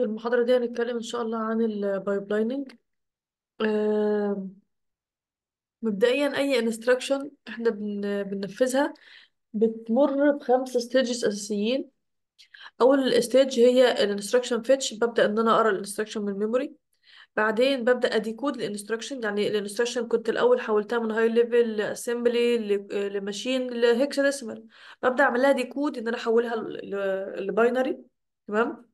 في المحاضرة دي هنتكلم إن شاء الله عن البايبلايننج آه، مبدئيا أي instruction إحنا بننفذها بتمر بخمس stages أساسيين أول stage هي instruction fetch ببدأ إن أنا أقرأ instruction من memory بعدين ببدأ أديكود instruction يعني instruction كنت الأول حولتها من high level assembly لماشين لهكسا ديسيمال ببدأ أعمل لها ديكود إن أنا أحولها لباينري تمام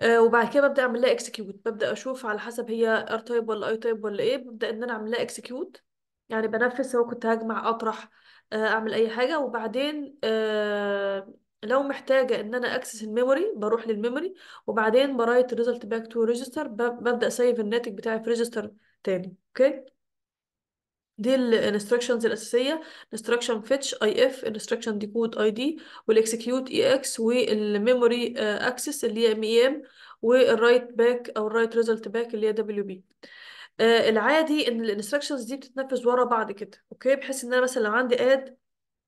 آه، وبعد كده ببدا اعمل لها اكسكيوت ببدا اشوف على حسب هي ار تايب ولا اي تايب ولا ايه ببدا ان انا اعمل لها اكسكيوت يعني بنفذ سواء كنت هجمع اطرح آه، اعمل اي حاجه وبعدين آه، لو محتاجه ان انا اكسس الميموري بروح للميموري وبعدين برايت الريزلت باك تو ريجستر ببدا سيف الناتج بتاعي في ريجستر تاني اوكي دي الـ instructions الاساسيه instruction fetch if instruction decode id execute ex memory access اللي هي mem write back او write result back اللي هي wb آه العادي ان الـ instructions دي بتتنفذ ورا بعض كده اوكي بحيث ان انا مثلا لو عندي add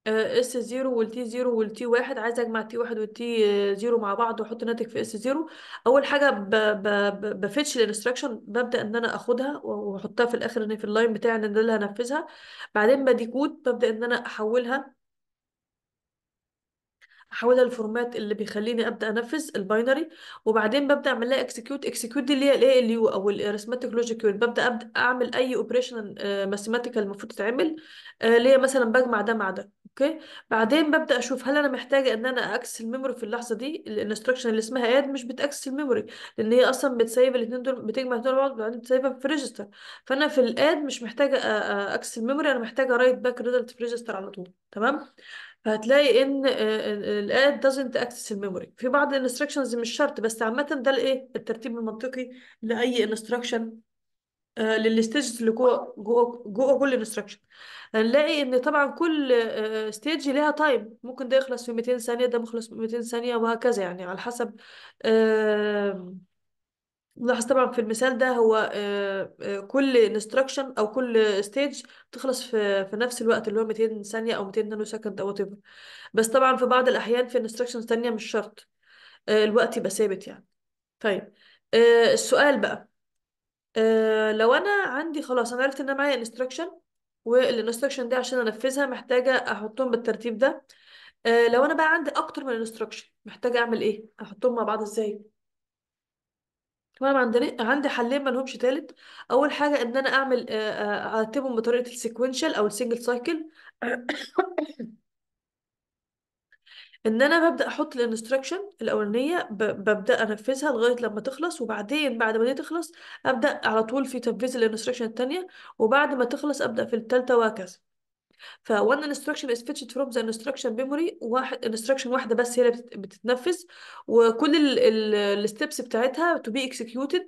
اس زيرو والتي زيرو والتي واحد عايزه اجمع تي واحد والتي زيرو آه، مع بعض واحط الناتج في اس زيرو اول حاجه ب... ب... بفتش الانستراكشن ببدا ان انا اخدها واحطها في الاخر ان في اللاين بتاعي ان انا اللي هنفذها بعدين بدي كود ببدا ان انا احولها احولها الفورمات اللي بيخليني ابدا انفذ الباينري وبعدين ببدا اعمل لها اكسكيوت اكسكيوت دي اللي هي الاي ال يو او الارثماتيك لوجيك يونت ببدا ابدا اعمل اي اوبريشن آه، ماثيماتيكال المفروض تتعمل آه، اللي هي مثلا بجمع ده مع ده اوكي بعدين ببدا اشوف هل انا محتاجه ان انا اكسس الميموري في اللحظه دي الانستراكشن اللي اسمها اد مش بتاكسس الميموري لان هي اصلا بتسيف الاثنين دول بتجمع دول بعض بعدين بتسيفها في ريجستر فانا في الاد مش محتاجه آه، اكسس الميموري انا محتاجه رايت باك ريزلت في ريجستر على طول تمام فهتلاقي ان الاد doesn't access الميموري في بعض الانستراكشنز مش شرط بس عامه ده الايه الترتيب المنطقي لاي انستراكشن آه، للستيجز اللي جوه جوه جوه كل انستراكشن هنلاقي ان طبعا كل ستيج آه، ليها تايم ممكن ده يخلص في 200 ثانيه ده مخلص 200 ثانيه وهكذا يعني على حسب آه نلاحظ طبعا في المثال ده هو آه، آه، كل انستراكشن او كل ستيج بتخلص في في نفس الوقت اللي هو 200 ثانيه او 200 نانو سكند او ايفر بس طبعا في بعض الاحيان في انستراكشنز تانية مش شرط آه، الوقت يبقى ثابت يعني طيب السؤال بقى لو انا عندي خلاص انا عرفت ان انا معايا انستراكشن والانستراكشن دي عشان انفذها محتاجه احطهم بالترتيب ده لو انا بقى عندي اكتر من انستراكشن محتاجه اعمل ايه احطهم مع بعض ازاي تمام عندي عندي حلين ما لهمش تالت اول حاجه ان انا اعمل آه، آه، ارتبهم بطريقه السيكونشال او السنجل سايكل ان انا ببدا احط الانستراكشن الاولانيه ببدا انفذها لغايه لما تخلص وبعدين بعد ما دي تخلص ابدا على طول في تنفيذ الانستراكشن التانية وبعد ما تخلص ابدا في التالتة وهكذا ف one instruction is fetched from the instruction memory واحد instruction واحدة بس هي اللي بتتنفذ وكل الستبس بتاعتها to be executed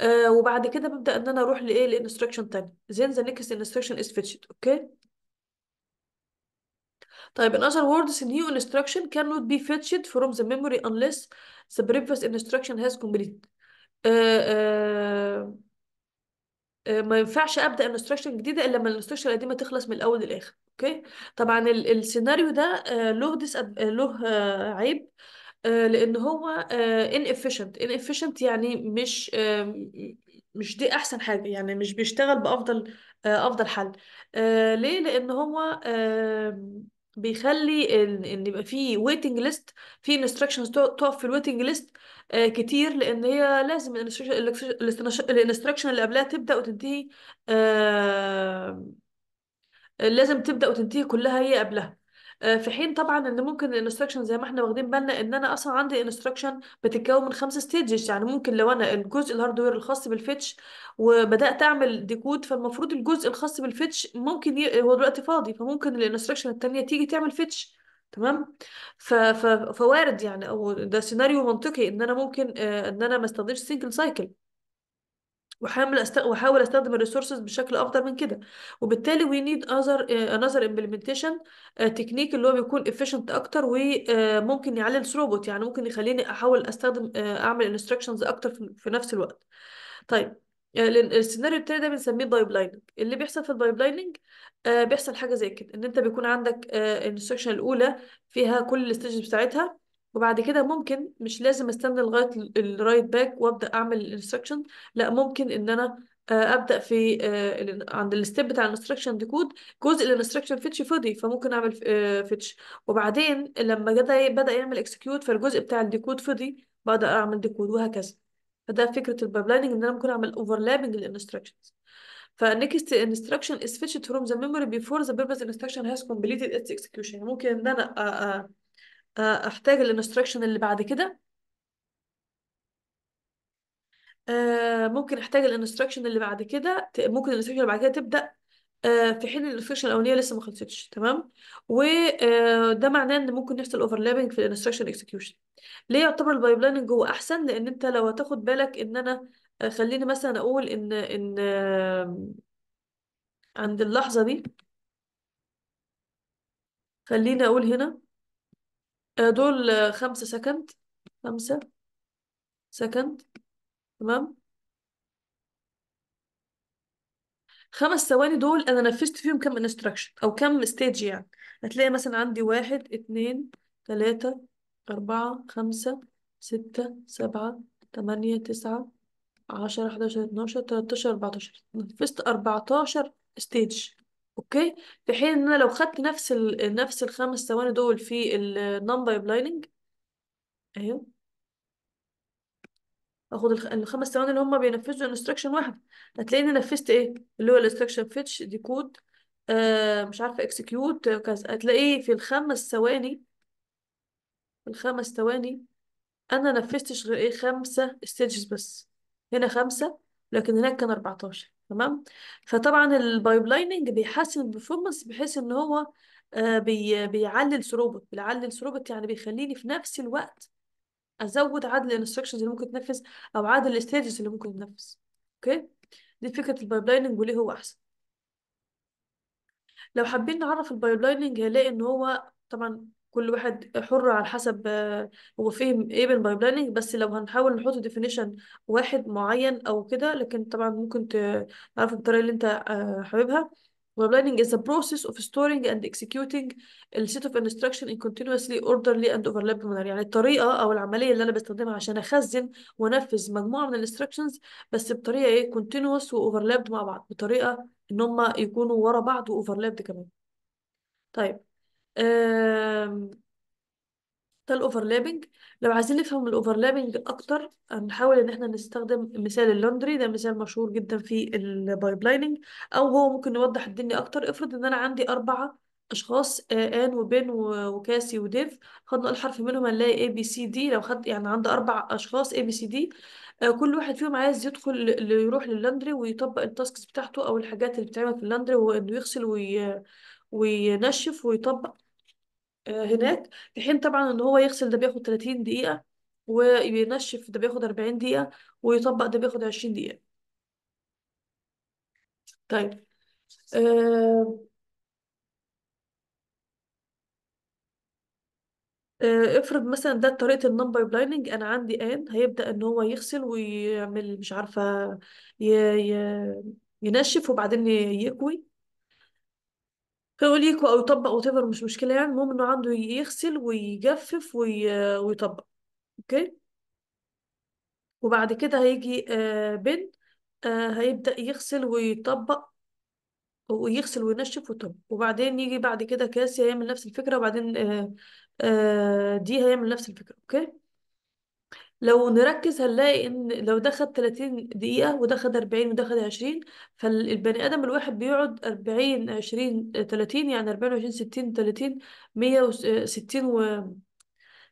آه وبعد كده ببدأ إن أنا أروح لإيه instruction تاني then the next instruction is fetched أوكي طيب in other words new instruction cannot be fetched from the memory unless the previous instruction has completed آه آه آه، ما ينفعش ابدا انستراكشن جديده الا لما الانستراكشن القديمه تخلص من الاول للاخر اوكي طبعا السيناريو ده آه، له ديس آه، له عيب لان هو ان efficient ان يعني مش مش دي احسن حاجه يعني مش بيشتغل بافضل افضل حل ليه لان هو بيخلي ان يبقى في ويتنج ليست في انستراكشنز تقف في الويتنج ليست آه، كتير لان هي لازم الانستراكشن اللي قبلها تبدا وتنتهي آه، لازم تبدا وتنتهي كلها هي قبلها آه، في حين طبعا ان ممكن الانستراكشن زي ما احنا واخدين بالنا ان انا اصلا عندي انستراكشن بتتكون من خمس ستيجز يعني ممكن لو انا الجزء الهاردوير الخاص بالفيتش وبدات اعمل ديكود فالمفروض الجزء الخاص بالفيتش ممكن هو دلوقتي فاضي فممكن الانستراكشن الثانيه تيجي تعمل فيتش تمام ف... ف... فوارد يعني او ده سيناريو منطقي ان انا ممكن آه، ان انا ما استخدمش سنجل سايكل واحاول واحاول استخدم الريسورسز بشكل افضل من كده وبالتالي وي نيد اذر انذر امبلمنتيشن تكنيك اللي هو بيكون efficient اكتر وممكن يعلي ثروبوت يعني ممكن يخليني احاول استخدم آه، اعمل انستراكشنز اكتر في نفس الوقت طيب آه، السيناريو التاني ده بنسميه بايب لايننج اللي بيحصل في البايب آه، لايننج بيحصل حاجه زي كده ان انت بيكون عندك الانستركشن آه، الاولى فيها كل الستيجز بتاعتها وبعد كده ممكن مش لازم استنى لغايه الرايت باك وابدا اعمل الانستركشن لا ممكن ان انا ابدا في عند الستيب بتاع الانستركشن ديكود جزء الانستركشن فيتش فاضي فممكن اعمل فيتش وبعدين لما بدا بدا يعمل اكسكيوت فالجزء بتاع الديكود فاضي بدا اعمل ديكود وهكذا فده فكره البايبلايننج ان انا ممكن اعمل اوفرلابنج للانستراكشنز فنكست instruction is fetched from the memory before the purpose instruction has completed its execution يعني ممكن ان انا أ... أ... احتاج الانستراكشن اللي بعد كده آه، ممكن احتاج الانستراكشن اللي بعد كده ممكن الانستراكشن اللي بعد كده تبدا آه، في حين ان الانستراكشن الاولانيه لسه ما خلصتش تمام وده آه، معناه ان ممكن يحصل اوفرلابنج في الانستراكشن اكسكيوشن ليه يعتبر البايب لايننج هو احسن لان انت لو هتاخد بالك ان انا آه، خليني مثلا اقول ان ان عند اللحظه دي خليني اقول هنا دول خمسة سكند خمسة سكند تمام خمس ثواني دول انا نفذت فيهم كام انستراكشن او كام ستيج يعني هتلاقي مثلا عندي واحد اتنين تلاتة أربعة خمسة ستة سبعة تمانية تسعة عشرة حداشر اتناشر تلاتاشر أربعتاشر نفذت أربعتاشر ستيج اوكي في حين ان انا لو خدت نفس ال... نفس الخمس ثواني دول في النون بايب لايننج ايوه اخد الخمس ثواني اللي هم بينفذوا انستراكشن واحد هتلاقيني نفذت ايه اللي هو الانستراكشن فيتش ديكود آه مش عارفه اكسكيوت كذا هتلاقيه في الخمس ثواني في الخمس ثواني انا نفذتش غير ايه خمسه ستيجز بس هنا خمسه لكن هناك كان 14 تمام فطبعا البايب لايننج بيحسن البرفورمانس بحيث ان هو آه بي بيعلي الثروبوت بيعلي الثروبوت يعني بيخليني في نفس الوقت ازود عدد الانستركشنز اللي ممكن تنفذ او عدد الستيجز اللي ممكن تنفذ اوكي دي فكره البايبلايننج وليه هو احسن لو حابين نعرف البايبلايننج هنلاقي ان هو طبعا كل واحد حر على حسب آه، هو فهم ايه بالبايبلايننج بس لو هنحاول نحط ديفينيشن واحد معين او كده لكن طبعا ممكن تعرفه بالطريقه اللي انت آه، حاببها Web learning is a process of storing and executing a set of instruction in continuously orderly and overlap manner يعني الطريقة أو العملية اللي أنا بستخدمها عشان أخزن وأنفذ مجموعة من الانستراكشنز بس بطريقة إيه continuous و overlapped مع بعض بطريقة إن هما يكونوا ورا بعض و overlapped كمان طيب أم... ده الاوفرلابنج لو عايزين نفهم الاوفرلابنج اكتر هنحاول ان احنا نستخدم مثال اللوندري ده مثال مشهور جدا في البايبلايننج او هو ممكن يوضح الدنيا اكتر افرض ان انا عندي اربعة اشخاص آه، ان وبن وكاسي وديف خدنا الحرف منهم هنلاقي اي بي سي دي لو خد يعني عند اربع اشخاص اي بي سي دي كل واحد فيهم عايز يدخل يروح لللاندري ويطبق التاسكس بتاعته او الحاجات اللي بتعمل في اللاندري وانه يغسل وي... وينشف ويطبق هناك في حين طبعا ان هو يغسل ده بياخد 30 دقيقة وينشف ده بياخد 40 دقيقة ويطبق ده بياخد 20 دقيقة طيب آه، آه، افرض مثلا ده طريقة النمبر بايبلايننج انا عندي ان هيبدأ ان هو يغسل ويعمل مش عارفة ي... ي... ينشف وبعدين يكوي هو ليكو او يطبق وات ايفر مش مشكله يعني المهم انه عنده يغسل ويجفف وي... ويطبق اوكي وبعد كده هيجي آه بن آه هيبدا يغسل ويطبق ويغسل وينشف ويطبق وبعدين يجي بعد كده كاسي هيعمل نفس الفكره وبعدين آه آه دي هيعمل نفس الفكره اوكي لو نركز هنلاقي ان لو ده خد 30 دقيقة وده خد 40 وده خد 20 فالبني ادم الواحد بيقعد 40 20 30 يعني 40 20 60 30 160 و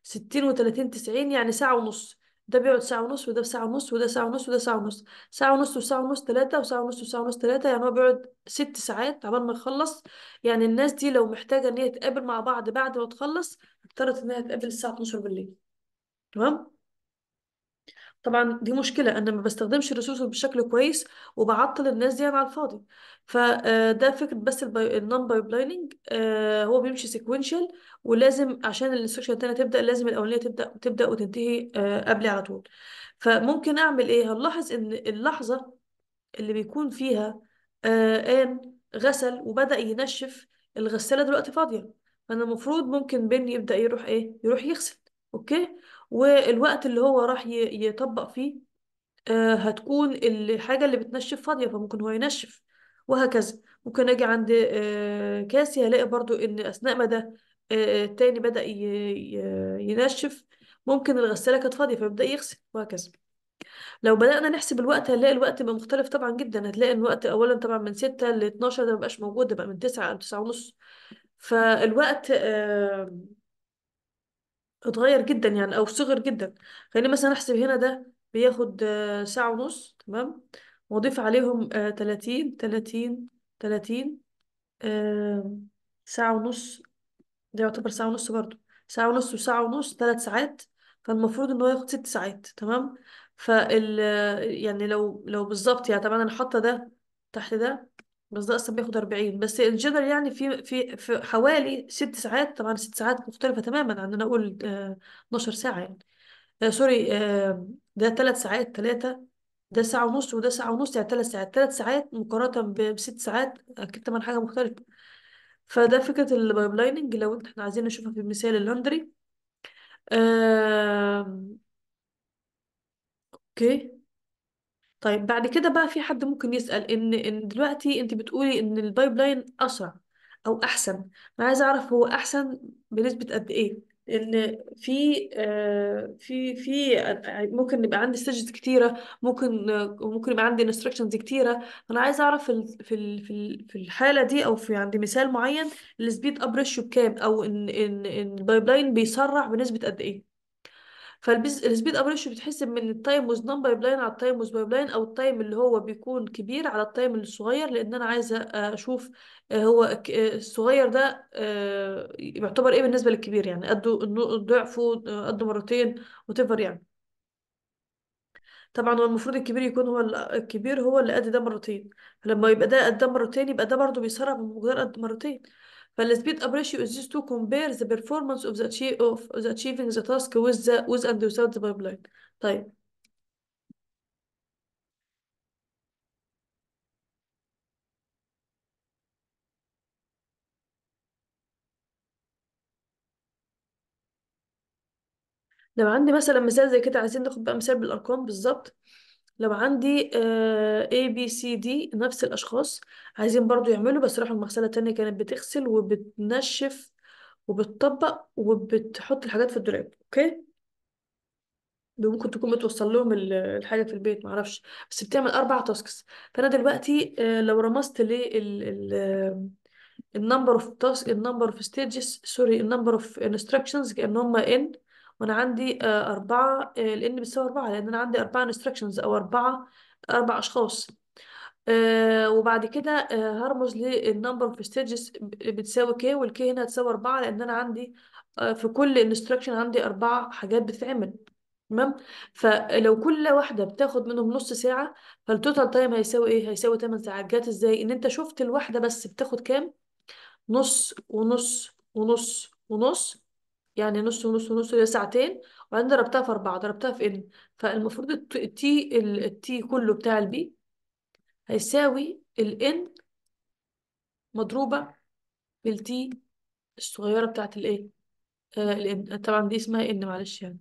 60 و 30 90 يعني ساعة ونص ده بيقعد ساعة ونص وده ساعة ونص وده ساعة ونص وده ساعة ونص ساعة ونص وساعة ونص ثلاثة وساعة ونص وساعة ونص ثلاثة يعني هو بيقعد ست ساعات عبال ما يخلص يعني الناس دي لو محتاجة ان هي تقابل مع بعض بعد ما تخلص اضطرت انها تقابل الساعة 12 بالليل تمام طبعا دي مشكله انا ما بستخدمش الريسورسز بشكل كويس وبعطل الناس دي على الفاضي فده آه، فكره بس النون باي بلايننج هو بيمشي سيكوينشال ولازم عشان الانستكشن التانيه تبدا لازم الاولانيه تبدا تبدا وتنتهي آه، قبلي على طول فممكن اعمل ايه هنلاحظ ان اللحظه اللي بيكون فيها آه، ان غسل وبدا ينشف الغساله دلوقتي فاضيه فانا المفروض ممكن بني يبدا يروح ايه يروح يغسل اوكي والوقت اللي هو راح يطبق فيه آه، هتكون الحاجة اللي بتنشف فاضية فممكن هو ينشف وهكذا ممكن اجي عند آه، كاسي هلاقي برضو ان اثناء ما ده آه، التاني بدأ ينشف ممكن الغسالة كانت فاضية فيبدأ يغسل وهكذا لو بدأنا نحسب الوقت هنلاقي الوقت بقى مختلف طبعا جدا هتلاقي ان الوقت أولا طبعا من 6 ل 12 ده مبقاش موجود ده بقى من 9 أو 9 ونص فالوقت آه، اتغير جدا يعني او صغر جدا خلينا مثلا احسب هنا ده بياخد آه، ساعة ونص تمام واضيف عليهم آه، تلاتين 30 30 30 ساعة ونص ده يعتبر ساعة ونص برضو ساعة ونص وساعة ونص ثلاث ساعات فالمفروض ان هو ياخد ست ساعات تمام فال آه، يعني لو لو بالظبط يعني طبعا انا حاطة ده تحت ده بس ده اصلا بياخد 40 بس ان جنرال يعني في في في حوالي ست ساعات طبعا ست ساعات مختلفه تماما عن انا اقول 12 آه، ساعه يعني سوري آه، آه، ده ثلاث ساعات ثلاثه ده ساعه ونص وده ساعه ونص يعني ثلاث ساعات ثلاث ساعات مقارنه بست ساعات اكيد طبعا حاجه مختلفه فده فكره البايب لايننج لو احنا عايزين نشوفها في مثال اللاندري آه... اوكي طيب بعد كده بقى في حد ممكن يسأل ان ان دلوقتي انت بتقولي ان البايب لاين اسرع او احسن انا عايزه اعرف هو احسن بنسبة قد ايه لان في آه، في في يعني ممكن يبقى عندي ستيجز كتيره ممكن ممكن يبقى عندي انستراكشنز كتيره انا عايزه اعرف في في في الحاله دي او في عند مثال معين السبيد اب ريشيو بكام او ان ان ان البايب لاين بيسرع بنسبة قد ايه فالسبيد ابريشيو بتحسب من التايم نون بايب لاين على التايم بايب لاين او التايم اللي هو بيكون كبير على التايم الصغير لان انا عايزه اشوف آه، هو آه، الصغير ده آه، يعتبر ايه بالنسبه للكبير يعني قد ضعفه قد مرتين وتفر يعني طبعا هو المفروض الكبير يكون هو الكبير هو اللي قد ده مرتين فلما يبقى ده قد ده مرتين يبقى ده برضه بيسرع بمقدار قد مرتين فالspeed up ratio is used to compare the performance of the, achieve of the achieving the task with the with and without the pipeline طيب لو عندي مثلا مثال زي كده عايزين ناخد بقى مثال بالارقام بالظبط لو عندي آه A B C D نفس الأشخاص عايزين برضو يعملوا بس راحوا المغسلة تانية كانت بتغسل وبتنشف وبتطبق وبتحط الحاجات في الدولاب أوكي ممكن تكون بتوصل لهم الحاجة في البيت معرفش بس بتعمل أربع تاسكس فأنا دلوقتي آه، لو رمزت لل النمبر اوف تاسك النمبر اوف ستيجز سوري النمبر اوف انستراكشنز كأن هما ان وانا عندي آه، أربعة آه، لأن بتساوي أربعة لأن أنا عندي أربعة instructions أو أربعة أربع أشخاص آه، وبعد كده هرمز للنمبر في stages بتساوي كي والكي هنا هتساوي أربعة لأن أنا عندي في كل instruction عندي أربعة حاجات بتتعمل تمام فلو كل واحده بتاخد منهم نص ساعه فالتوتال تايم هيساوي ايه هيساوي 8 ساعات جت ازاي ان انت شفت الواحده بس بتاخد كام نص ونص ونص ونص يعني نص ونص ونص هي ساعتين وبعدين ضربتها في أربعة ضربتها في إن فالمفروض التي التي كله بتاع البي هيساوي الإن مضروبة بالتي الصغيرة بتاعت الإيه الإن طبعا دي اسمها إن معلش يعني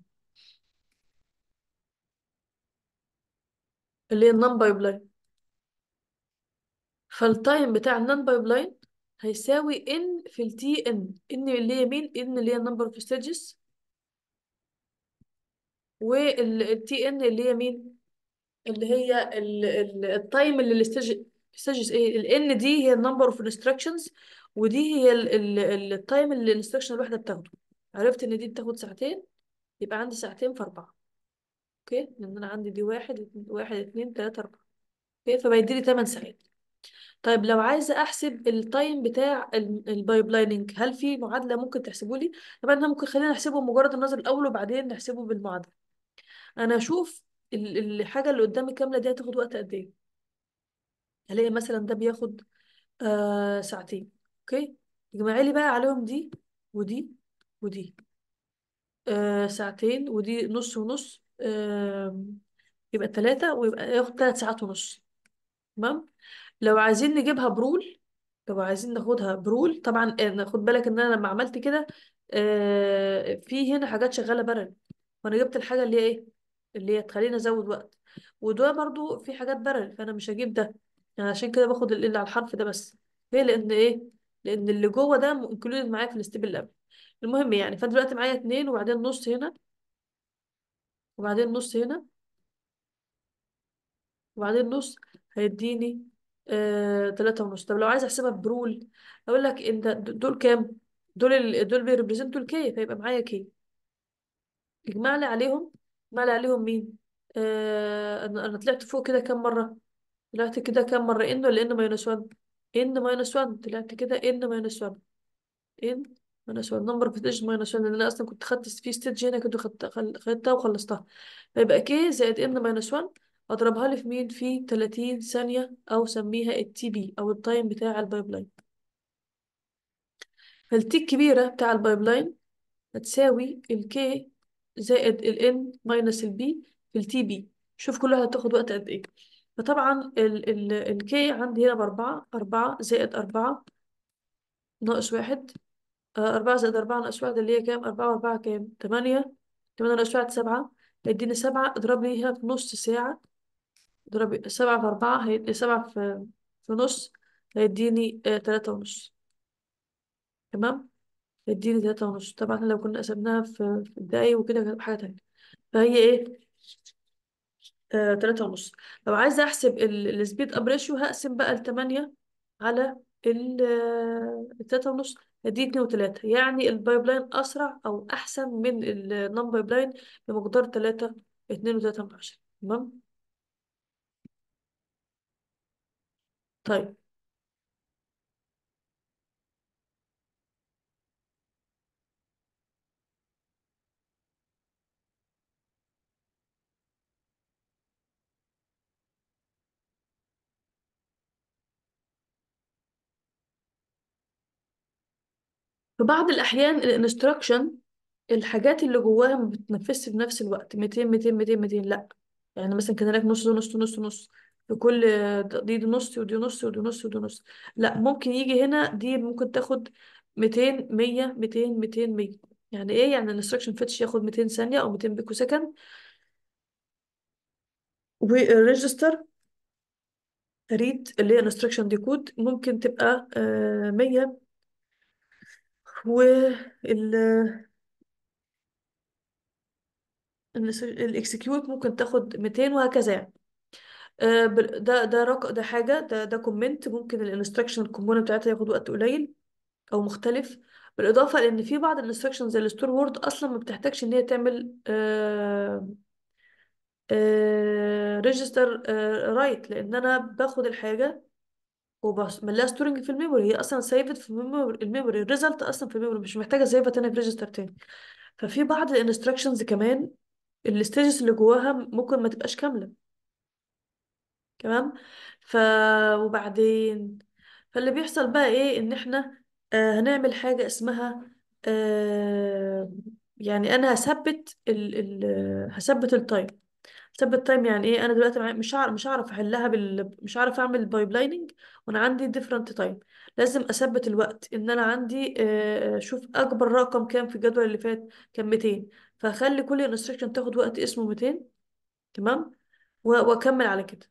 اللي هي النون بايب لاين فالتايم بتاع النون بايب لاين هيساوي ان في ال tn ان اللي هي مين ان اللي هي number of stages وال tn اللي هي مين اللي هي time اللي ال stages ايه n دي هي number of instructions ودي هي time اللي instruction الواحده بتاخده عرفت ان دي بتاخد ساعتين يبقى عندي ساعتين في اربعه اوكي لان انا عندي دي واحد واحد اتنين تلاته اربعه اوكي فبيديلي تمن ساعات طيب لو عايزه احسب التايم بتاع البايبلايننج هل في معادله ممكن تحسبه لي طبعا احنا ممكن خلينا نحسبه مجرد النظر الاول وبعدين نحسبه بالمعادله انا اشوف الحاجه اللي قدامي كامله دي هتاخد وقت قد ايه الاقي مثلا ده بياخد آه ساعتين اوكي اجمعي لي بقى عليهم دي ودي ودي آه ساعتين ودي نص ونص آه يبقى ثلاثة ويبقى ياخد ثلاث ساعات ونص تمام لو عايزين نجيبها برول لو عايزين ناخدها برول طبعا آه، خد بالك ان انا لما عملت كده آه، في هنا حاجات شغاله برل وانا جبت الحاجه اللي هي ايه اللي هي تخليني ازود وقت وده برضو في حاجات برل فانا مش هجيب ده يعني عشان كده باخد اللي على الحرف ده بس ليه لان ايه لان اللي جوه ده انكلودد معايا في الستيب اللي قبل المهم يعني فانا دلوقتي معايا اتنين وبعدين نص هنا وبعدين نص هنا وبعدين نص هيديني آه، تلاتة ونص طب لو عايز احسبها برول اقول لك انت دول كام دول ال... دول بيربريزنتوا الكي فيبقى معايا كي اجمع لي عليهم اجمع لي عليهم مين آه... انا طلعت فوق كده كام مره طلعت كده كام مره ان ولا ان ماينس 1 ان ماينس 1 طلعت كده ان ماينس 1 ان ماينس 1 نمبر اوف ستيج ماينس 1 لان انا اصلا كنت خدت في ستيج هنا كنت خدتها وخلصتها فيبقى كي زائد ان ماينس 1 اضربها لي في مين في 30 ثانية او سميها التي بي او التايم بتاع البايبلاين فالتي الكبيرة بتاع البايبلاين هتساوي الكي زائد الان ماينس البي في التي بي شوف كل هتاخد وقت قد ايه فطبعا الكي عندي هنا بأربعة أربعة زائد أربعة ناقص واحد آه، أربعة زائد أربعة ناقص واحد اللي هي كام أربعة وأربعة كام تمانية تمانية ناقص واحد سبعة اديني سبعة اضرب لي هنا في نص ساعة ضرب سبعة في أربعة هي... سبعة في... في نص هيديني آه، تلاتة ونص تمام هيديني تلاتة ونص طبعا لو كنا قسمناها في, في الدقايق وكده كانت حاجة تانية فهي ايه آه تلاتة ونص لو عايزة أحسب السبيد أب ريشيو هقسم بقى التمانية على التلاتة آه، ونص هدي اتنين وتلاتة يعني البايب لاين أسرع أو أحسن من النون بايب لاين بمقدار تلاتة اتنين وتلاتة من عشرة تمام طيب في بعض الأحيان الانستراكشن الحاجات اللي جواها ما بتنفذش في نفس الوقت 200 200 200 200 لا يعني مثلا كان لك نص نص نص نص لكل دي دي نص ودي نص ودي نص ودي نص لا ممكن يجي هنا دي ممكن تاخد 200 100 200 200 100 يعني ايه يعني الانستراكشن فيتش ياخد 200 ثانيه او 200 بيكو سكند والريجستر ريد اللي هي انستركشن دي كود ممكن تبقى 100 وال الاكسكيوت ممكن تاخد 200 وهكذا يعني آه، ده ده رق... ده حاجه ده ده كومنت ممكن الانستراكشن الكومبوننت بتاعتها ياخد وقت قليل او مختلف بالاضافه لان في بعض الانستراكشن زي الستور وورد اصلا ما بتحتاجش ان هي تعمل ريجستر آه، رايت آه، لان انا باخد الحاجه وبعملها ستورنج في الميموري هي اصلا سيفت في الميموري الريزلت اصلا في الميموري مش محتاجه سيفها تاني في ريجستر تاني ففي بعض الانستراكشنز كمان الستيجز اللي جواها ممكن ما تبقاش كامله تمام ف وبعدين فاللي بيحصل بقى ايه ان احنا آه، هنعمل حاجة اسمها آه، يعني انا هثبت ال ال هثبت التايم هثبت تايم يعني ايه انا دلوقتي معايا- مش عارف مش هعرف احلها بال مش هعرف اعمل بايبلايننج وانا عندي ديفرنت تايم لازم اثبت الوقت ان انا عندي آه، شوف اكبر رقم كان في الجدول اللي فات كان 200 فخلي كل انستركشن تاخد وقت اسمه 200 تمام واكمل على كده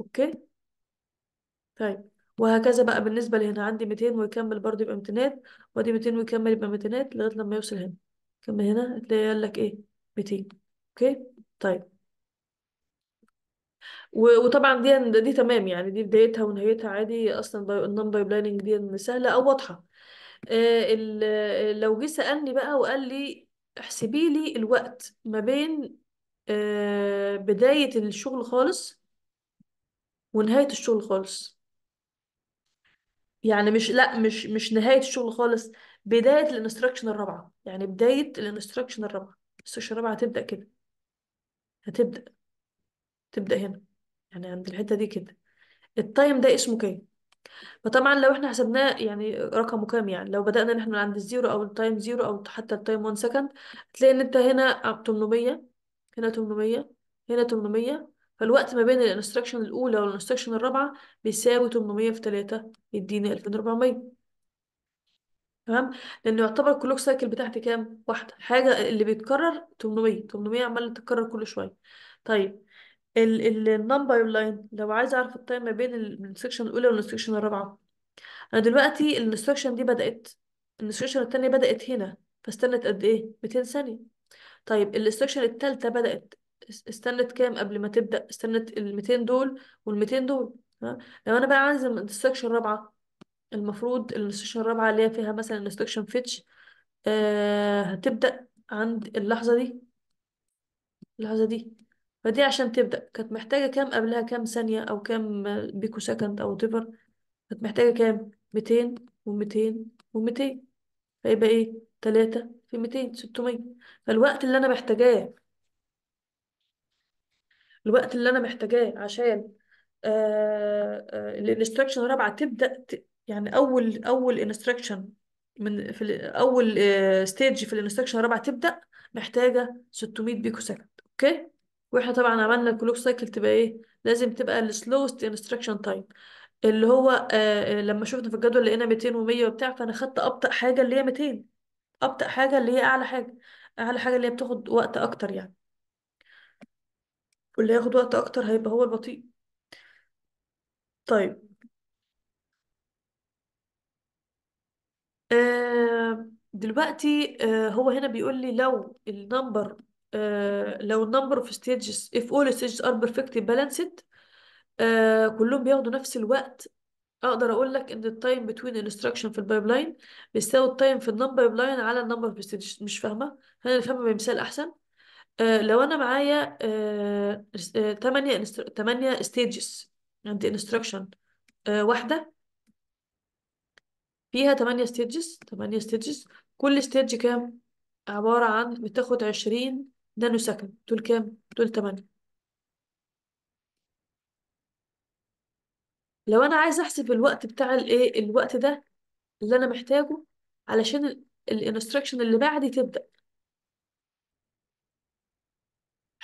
اوكي طيب وهكذا بقى بالنسبة لهنا عندي 200 ويكمل برضه يبقى 200 وادي 200 ويكمل يبقى 200 لغاية لما يوصل هنا كمل هنا هتلاقي قال لك ايه 200 اوكي طيب وطبعا دي دي تمام يعني دي بدايتها ونهايتها عادي اصلا النون باي بلاننج دي سهله او واضحه آه، لو جه سالني بقى وقال لي احسبي لي الوقت ما بين آه، بدايه الشغل خالص ونهاية الشغل خالص يعني مش لا مش مش نهاية الشغل خالص بداية الانستراكشن الرابعة يعني بداية الانستراكشن الرابعة الانستراكشن الرابعة هتبدأ كده هتبدأ تبدأ هنا يعني عند الحتة دي كده التايم ده اسمه كام فطبعا لو احنا حسبناه يعني رقمه كام يعني لو بدأنا ان احنا عند الزيرو او التايم زيرو او حتى التايم 1 سكند هتلاقي ان انت هنا 800 هنا 800 هنا 800 فالوقت ما بين الانستركشن الأولى والانستركشن الرابعة بيساوي 800 في 3 يدينا 2400 تمام لأنه يعتبر الكلوك سايكل بتاعتي كام؟ واحدة حاجة اللي بيتكرر 800 800 عمالة تتكرر كل شوية طيب النمبر لاين لو عايز اعرف التايم ما بين الانستكشن الاولى والانستكشن الرابعه انا دلوقتي الانستكشن دي بدات الانستكشن التانية بدات هنا فاستنت قد ايه 200 ثانيه طيب الانستكشن التالتة بدات استنت كام قبل ما تبدا استنت ال 200 دول وال 200 دول ها لو انا بقى عايزه الانستكشن الرابعه المفروض الانستكشن الرابعه اللي هي فيها مثلا انستكشن فيتش آه هتبدا عند اللحظه دي اللحظه دي فدي عشان تبدا كانت محتاجه كام قبلها كام ثانيه او كام بيكو سكند او تيفر كانت محتاجه كام 200 و200 و200 فيبقى ايه 3 في 200 600 فالوقت اللي انا محتاجاه الوقت اللي انا محتاجاه عشان آه، آه، الانستراكشن الرابعه تبدا يعني اول اول انستراكشن من في اول ستيج آه، في الانستراكشن الرابعه تبدا محتاجه 600 بيكو سكند اوكي واحنا طبعا عملنا الكلوك سايكل تبقى ايه لازم تبقى السلوست انستراكشن تايم اللي هو آه لما شفنا في الجدول لقينا 200 و100 وبتاع فانا خدت ابطا حاجه اللي هي 200 ابطا حاجه اللي هي اعلى حاجه اعلى حاجه اللي هي بتاخد وقت اكتر يعني واللي ياخد وقت اكتر هيبقى هو البطيء طيب آه، دلوقتي آه، هو هنا بيقول لي لو النمبر آه، لو النمبر اوف ستيجز if all stages are perfectly balanced كلهم بياخدوا نفس الوقت اقدر اقول لك ان التايم بتوين انستراكشن في البايب لاين بيساوي التايم في النمبر لاين على النمبر اوف ستيجز مش فاهمه هنا نفهمها بمثال احسن آه، لو انا معايا آه، آه، تمانية تمانية ستيجز عندي انستراكشن واحدة فيها تمانية ستيجز تمانية ستيجز كل ستيج كام عبارة عن بتاخد عشرين نانو سكند دول كام دول تمانية لو انا عايزه احسب الوقت بتاع الايه الوقت ده اللي انا محتاجه علشان الانستراكشن اللي بعدي تبدأ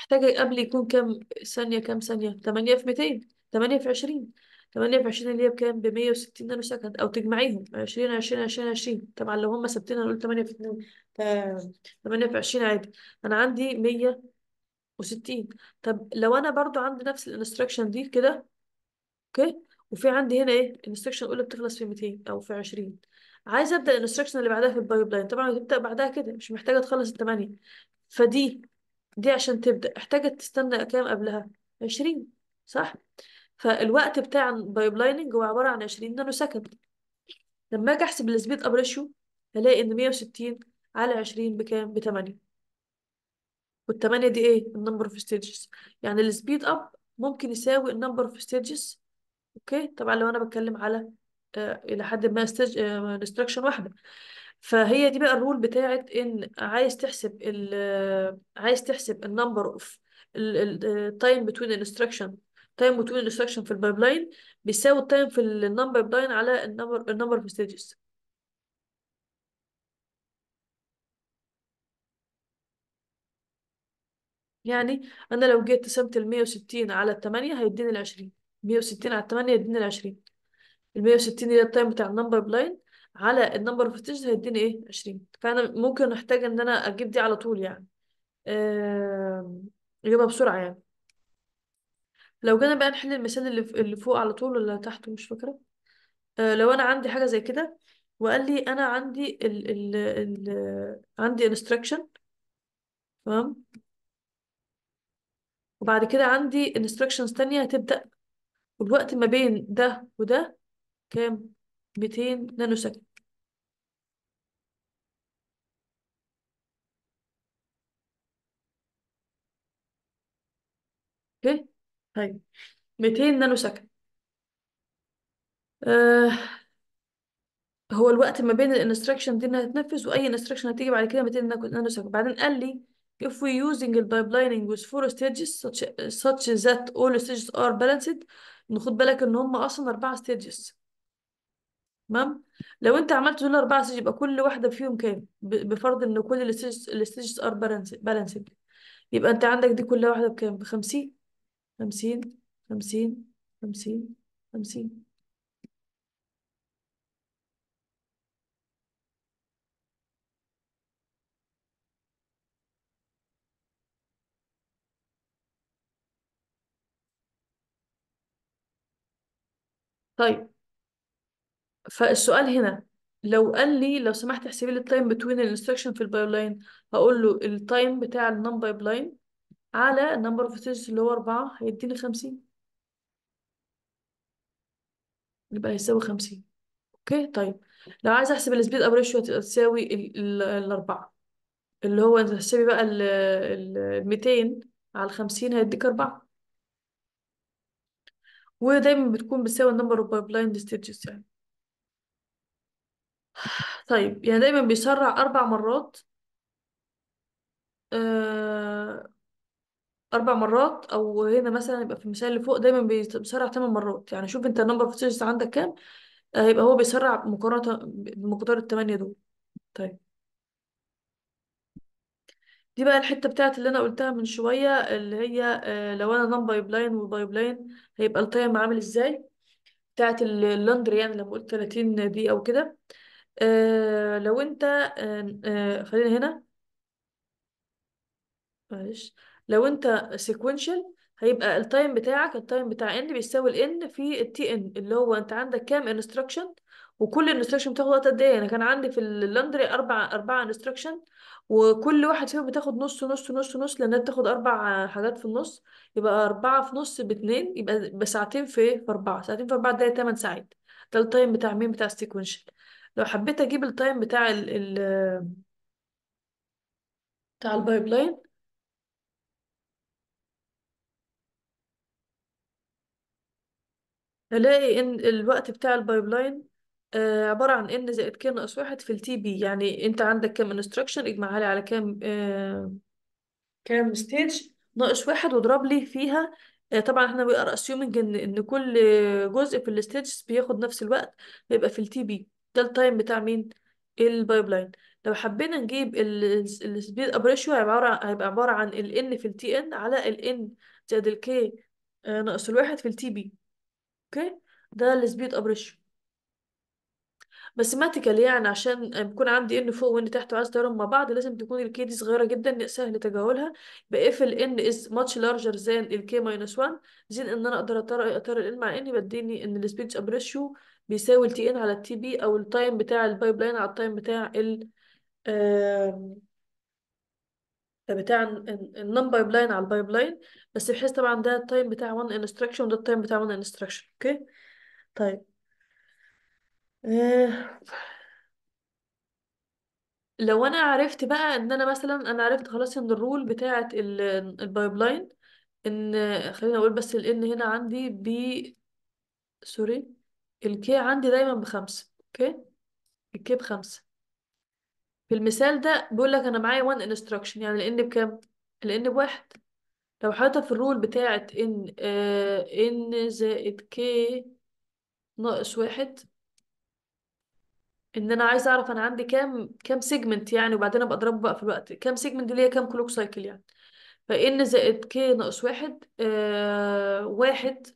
محتاجة قبل يكون كام ثانية كام ثانية تمانية في ميتين تمانية في عشرين تمانية في عشرين اللي هي بكام بمية وستين نانو سكند أو تجمعيهم عشرين عشرين عشرين عشرين طبعا لو هما ثابتين هنقول تمانية في اتنين تمانية في عشرين عادي أنا عندي مية وستين طب لو أنا برضو عندي نفس الانستراكشن دي كده أوكي وفي عندي هنا إيه الانستراكشن الأولى بتخلص في ميتين أو في عشرين عايزة أبدأ الانستراكشن اللي بعدها في البايب لاين طبعا هتبدأ بعدها كده مش محتاجة تخلص التمانية فدي دي عشان تبدأ احتاجت تستنى كام قبلها عشرين صح فالوقت بتاع البايب لايننج هو عبارة عن عشرين نانو سكند لما أجي أحسب السبيد أب ريشيو هلاقي إن مية وستين على عشرين بكام بتمانية والتمانية دي إيه النمبر أوف ستيجز يعني السبيد أب ممكن يساوي النمبر أوف ستيجز أوكي طبعا لو أنا بتكلم على آه إلى حد ما استج... انستراكشن آه، واحدة فهي دي بقى الرول بتاعت ان عايز تحسب ال عايز تحسب النمبر اوف التايم بتوين انستراكشن تايم بتوين انستراكشن في البايبلاين بيساوي التايم في النمبر بايبلاين على النمبر النمبر اوف ستيجز يعني انا لو جيت قسمت ال 160 على ال 8 هيديني ال 20 160 على 8 يديني ال 20 ال 160 هي التايم بتاع النمبر بلاين على النمبر اوف ستيتشز هيديني ايه 20 فانا ممكن احتاج ان انا اجيب دي على طول يعني اجيبها بسرعه يعني لو جينا بقى نحل المثال اللي اللي فوق على طول ولا تحت مش فاكره آه، لو انا عندي حاجه زي كده وقال لي انا عندي ال ال ال عندي انستراكشن تمام وبعد كده عندي انستراكشنز تانية هتبدأ والوقت ما بين ده وده كام 200 نانو سكند اوكي طيب 200 نانو سكند آه هو الوقت ما بين الانستراكشن دي انها تتنفذ واي انستراكشن هتيجي بعد كده 200 نانو سكند بعدين قال لي if we using the pipelining with four stages such, such that all stages are balanced نخد بالك ان هم اصلا اربعه stages تمام لو انت عملت دول اربعه سيج يبقى كل واحده فيهم كام بفرض ان كل الستيجز الستيجز ار بالانسنج يبقى انت عندك دي كل واحده بكام ب 50 50 50 50 50 طيب فالسؤال هنا لو قال لي لو سمحت احسبي لي التايم بتوين الانستركشن في البايب لاين هقول له التايم بتاع النون بايب لاين على النمبر اوف ستيجز اللي هو 4 هيديني 50 يبقى هيساوي 50 اوكي طيب لو عايز احسب السبيد اب ريشيو هتبقى تساوي الأربعة اللي هو انت هتحسبي بقى ال 200 على 50 هيديك 4 ودايما بتكون بتساوي النمبر اوف بايب لاين ستيجز يعني طيب يعني دايما بيسرع أربع مرات آه، أربع مرات أو هنا مثلا يبقى في المثال اللي فوق دايما بيسرع ثمان مرات يعني شوف أنت النمبر اوف سيريز عندك كام هيبقى آه، هو بيسرع مقارنة بمقدار التمانية دول طيب دي بقى الحتة بتاعت اللي أنا قلتها من شوية اللي هي آه، لو أنا نون بايب لاين وبايب لاين هيبقى التايم عامل إزاي بتاعت اللندر يعني لما قلت 30 دقيقة وكده آه، لو انت آه، آه، خلينا هنا معلش لو انت سيكونشال هيبقى التايم بتاعك التايم بتاع ان بيساوي الان في التي ان اللي هو انت عندك كام انستراكشن وكل انستراكشن بتاخد وقت قد ايه انا يعني كان عندي في اللاندري اربع اربع انستراكشن وكل واحد فيهم بتاخد نص نص نص نص لانها بتاخد اربع حاجات في النص يبقى اربعه في نص باتنين يبقى ساعتين في في اربعه ساعتين في اربعه ده ثمان ساعات ده التايم بتاع مين بتاع السيكونشال لو حبيت اجيب التايم بتاع ال ال بتاع البايبلاين هلاقي ان الوقت بتاع البايبلاين آه، عبارة عن ان زائد k ناقص واحد في التي بي يعني انت عندك كام انستراكشن اجمعها لي على كام آه، كام ستيج ناقص واحد واضرب لي فيها آه، طبعا احنا بيقرا اسيومنج ان ان كل جزء في الستيجز بياخد نفس الوقت فيبقى في التي بي ده التايم بتاع مين البايبلاين لو حبينا نجيب السبيد اب ريشيو هيبقى عباره هيبقى عباره عن ال ان في التي ان على ال ان زائد ال كي آه، ناقص الواحد في التي بي اوكي ده السبيد اب ريشيو ماثيماتيكال يعني عشان بيكون عندي ان فوق وان تحت وعايز تقارن مع بعض لازم تكون الكي دي صغيره جدا سهل تجاهلها يبقى اف ال ان از ماتش لارجر ذان الكي ماينس 1 زين ان انا اقدر اطير اطير ال n مع ان بديني ان السبيد اب ريشيو بيساوي ال tn على ال tb او time بتاع ال pipeline على time بتاع ال بتاع ال non pipeline على ال pipeline بس بحيث طبعا ده time بتاع one instruction وده time بتاع one instruction اوكي طيب آه، لو انا عرفت بقى ان انا مثلا انا عرفت خلاص ان الرول بتاعه البايب pipeline ان خلينا اقول بس N هنا عندي ب سوري الكي عندي دايما بخمسة اوكي الكي بخمسة في المثال ده بيقول لك انا معايا one instruction يعني الان بكام الان بواحد لو حضرتك في الرول بتاعة ان آه ان زائد كي ناقص واحد ان انا عايز اعرف انا عندي كام كام سيجمنت يعني وبعدين ابقى اضربه بقى في الوقت كام سيجمنت ليا كام كلوك سايكل يعني فان زائد كي ناقص واحد آه واحد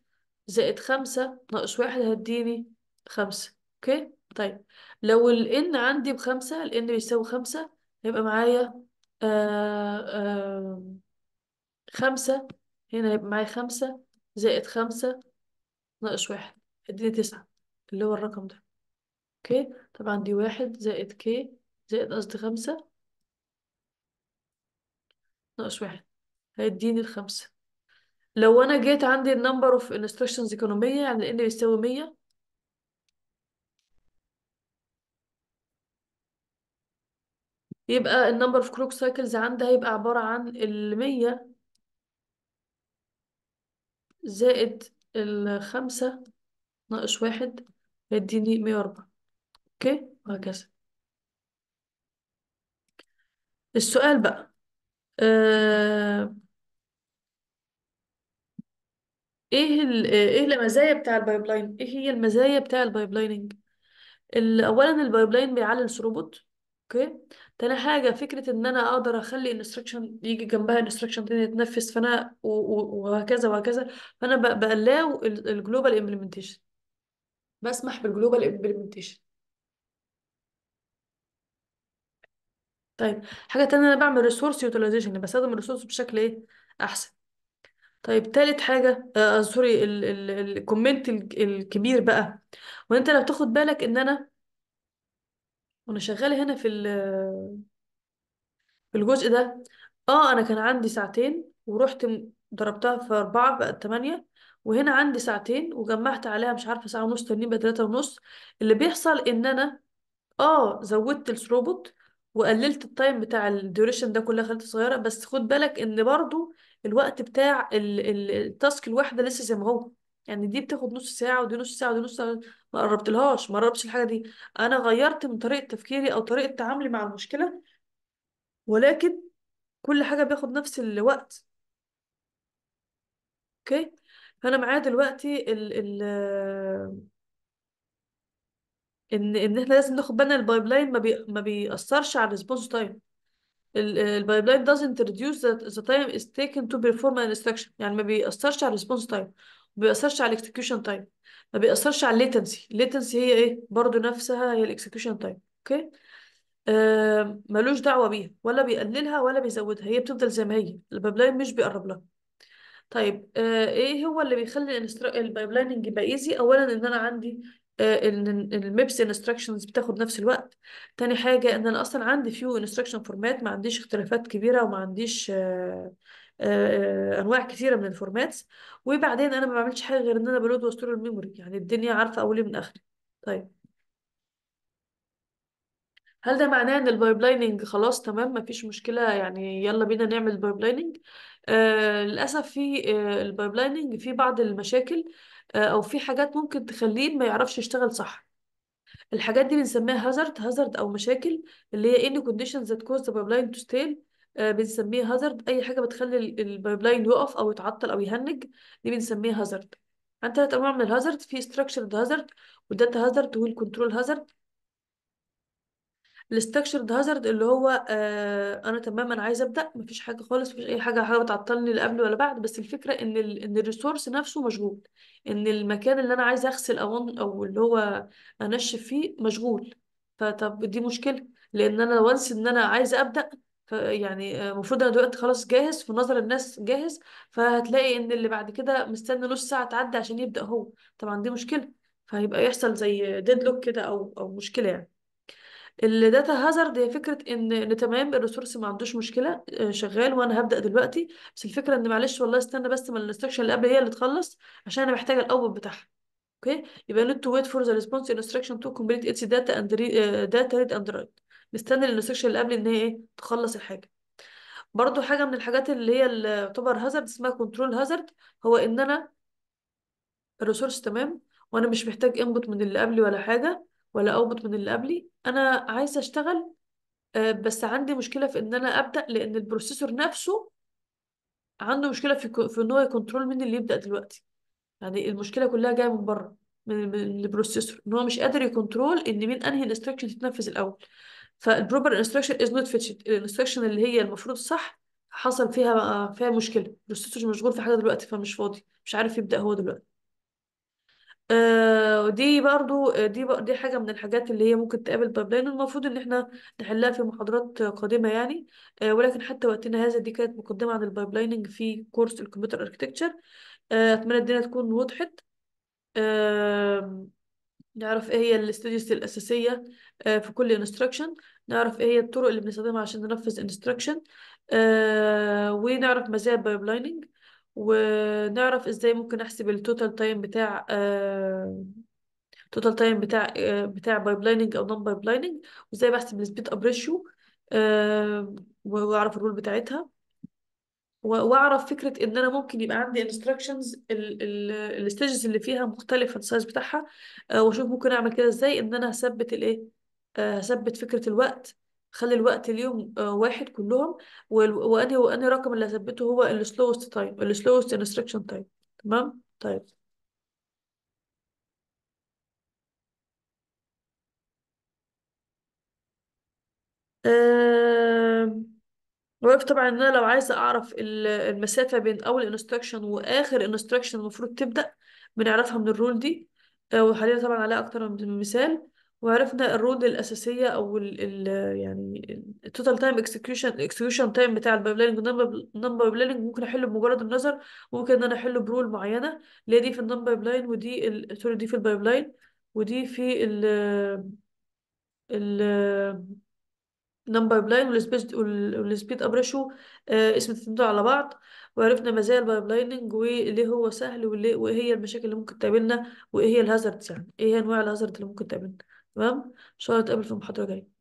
زائد خمسة ناقص واحد هديني خمسة اوكي طيب لو n عندي بخمسة n بيساوي خمسة هيبقى معايا آه،, آه خمسة هنا هيبقى معايا خمسة زائد خمسة ناقص واحد هيديني تسعة اللي هو الرقم ده اوكي طبعا دي واحد زائد كي زائد قصدي خمسة ناقص واحد هيديني الخمسة لو انا جيت عندي النمبر اوف انستراكشنز كانوا 100 يعني ان إيه بيساوي 100 يبقى النمبر اوف كلوك سايكلز عندي هيبقى عبارة عن ال 100 زائد ال 5 ناقص 1 هيديني 104 اوكي وهكذا السؤال بقى أه ايه ايه المزايا بتاع البايبلاين ايه هي المزايا بتاع البايبلايننج اولا البايبلاين بيعلي الثروبوت اوكي تاني حاجه فكره ان انا اقدر اخلي انستراكشن يجي جنبها انستراكشن تاني يتنفس فانا وهكذا وهكذا فانا بقلاو الجلوبال امبلمنتيشن بسمح بالجلوبال امبلمنتيشن طيب حاجه تانية انا بعمل ريسورس يوتيلايزيشن بستخدم الريسورس بشكل ايه احسن طيب تالت حاجة آه،, آه سوري ال- ال- ال- الكومنت ال- الكبير بقى وانت لو تاخد بالك ان انا وانا شغالة هنا في ال- في الجزء ده اه انا كان عندي ساعتين ورحت ضربتها في اربعة بقت تمانية وهنا عندي ساعتين وجمعت عليها مش عارفة ساعة ونص تانيين بقت تلاتة ونص اللي بيحصل ان انا اه زودت السروبوت وقللت التايم بتاع الديوريشن ده كلها خليته صغيره بس خد بالك ان برضو الوقت بتاع التاسك الواحده لسه زي ما هو يعني دي بتاخد نص ساعه ودي نص ساعه ودي نص ساعه ما قربتلهاش ما قربتش الحاجه دي انا غيرت من طريقه تفكيري او طريقه تعاملي مع المشكله ولكن كل حاجه بياخد نفس الوقت اوكي فانا معايا دلوقتي ال ال ان ان احنا لازم ناخد بالنا لاين ما بي ما بيأثرش على الريسبونس تايم البايبلاين doesn't reduce the, ذا time is taken to perform an instruction يعني ما بيأثرش على الريسبونس تايم ما بيأثرش على الاكسكيوشن تايم ما بيأثرش على الليتنسي الليتنسي هي ايه برضو نفسها هي الاكسكيوشن تايم اوكي ملوش دعوة بيها ولا بيقللها ولا بيزودها هي بتفضل زي ما هي البايب لاين مش بيقرب لها طيب آه ايه هو اللي بيخلي البايب لايننج يبقى ايزي اولا ان انا عندي آه، الميبس انستراكشنز بتاخد نفس الوقت تاني حاجة ان انا اصلا عندي فيو انستراكشن فورمات ما عنديش اختلافات كبيرة وما عنديش آه، آه، انواع كثيره من الفورماتس وبعدين انا ما بعملش حاجه غير ان انا بلود واستور الميموري يعني الدنيا عارفه اولي من اخري طيب هل ده معناه ان البايبلايننج خلاص تمام مفيش مشكله يعني يلا بينا نعمل بايب آه للاسف في آه البايبلايننج في بعض المشاكل او في حاجات ممكن تخليه ما يعرفش يشتغل صح الحاجات دي بنسميها هازارد هازارد او مشاكل اللي هي any conditions that cause the pipeline to ستيل بنسميها هازارد اي حاجه بتخلي البايبلاين يقف او يتعطل او يهنج دي بنسميها هازارد عندنا ثلاث انواع من الهازارد في structured hazard وداتا هازارد والكنترول هازارد الاستكشرد هازارد اللي هو آه انا تمام انا عايز ابدا مفيش حاجه خالص مفيش اي حاجه حاجه بتعطلني لا قبل ولا بعد بس الفكره ان الـ ان الريسورس نفسه مشغول ان المكان اللي انا عايز اغسل او او اللي هو انشف فيه مشغول فطب دي مشكله لان انا وانس ان انا عايزه ابدا يعني آه، المفروض انا دلوقتي خلاص جاهز في نظر الناس جاهز فهتلاقي ان اللي بعد كده مستني نص ساعه تعدي عشان يبدا هو طبعا دي مشكله فهيبقى يحصل زي ديدلوك كده او او مشكله يعني الداتا هازارد هي فكره ان ان تمام الريسورس ما عندوش مشكله آه، شغال وانا هبدا دلوقتي بس الفكره ان معلش والله استنى بس ما الانستراكشن اللي قبل هي اللي تخلص عشان انا محتاجه الاوتبوت بتاعها اوكي يبقى need to wait for the response instruction to complete its data and داتا آه، ريد data read and write مستني الانستراكشن اللي قبل ان هي ايه تخلص الحاجه برضو حاجه من الحاجات اللي هي اللي تعتبر هازارد اسمها كنترول هازارد هو ان انا الريسورس تمام وانا مش محتاج انبوت من اللي قبلي ولا حاجه ولا اوبط من اللي قبلي أنا عايزة أشتغل آه، بس عندي مشكلة في إن أنا أبدأ لأن البروسيسور نفسه عنده مشكلة في في إن هو يكنترول مين اللي يبدأ دلوقتي يعني المشكلة كلها جاية من بره من البروسيسور إن هو مش قادر يكنترول إن مين أنهي الانستراكشن تتنفذ الأول فالبروبر انستراكشن از نوت فيتشد الانستراكشن اللي هي المفروض صح حصل فيها فيها مشكله البروسيسور مشغول في حاجه دلوقتي فمش فاضي مش عارف يبدا هو دلوقتي آه، ودي برضو دي دي حاجة من الحاجات اللي هي ممكن تقابل بابلين المفروض ان احنا نحلها في محاضرات قادمة يعني آه، ولكن حتى وقتنا هذا دي كانت مقدمة عن البايبلايننج في كورس الكمبيوتر اركتكتشر آه، اتمنى الدنيا تكون وضحت نعرف ايه هي الاستديوز الأساسية في كل انستراكشن نعرف ايه هي الطرق اللي بنستخدمها عشان ننفذ انستراكشن ونعرف مزايا البايبلايننج ونعرف ازاي ممكن احسب التوتال تايم بتاع التوتال آه، تايم بتاع آه، بتاع بايبلايننج او نون بايبلايننج وازاي بحسب السبيد اب ريشيو واعرف الرول بتاعتها واعرف فكره ان انا ممكن يبقى عندي انستراكشنز الستيجز اللي فيها مختلفه السايز بتاعها آه، واشوف ممكن اعمل كده ازاي ان انا هثبت الايه هثبت فكره الوقت خلي الوقت اليوم آه، واحد كلهم وانهي وانهي رقم اللي هثبته هو السلوست تايم السلوست انستركشن تايم تمام طيب أه... واقف طبعا ان انا لو عايزه اعرف المسافه بين اول انستراكشن واخر انستراكشن المفروض تبدا بنعرفها من الرول دي آه، وحاليا طبعا عليها اكتر من مثال وعرفنا الرول الأساسية أو ال ال يعني التوتال تايم اكسكيوشن اكسكيوشن تايم بتاع البايب ليننج والنم بايب ممكن أحله بمجرد النظر ممكن إن أنا أحله برول معينة اللي هي دي في النم number لاين ودي ال... سوري دي في البايب لاين ودي في ال ال number بايب لاين والسبيد والسبيد اب ريشيو اسم التنين على بعض وعرفنا مزايا البايب لايننج وليه هو سهل وليه وايه هي المشاكل اللي ممكن تقابلنا وايه هي الهازاردز يعني ايه هي انواع الهازارد اللي ممكن تقابلنا تمام ان شاء الله نتقابل في محاضرة جاية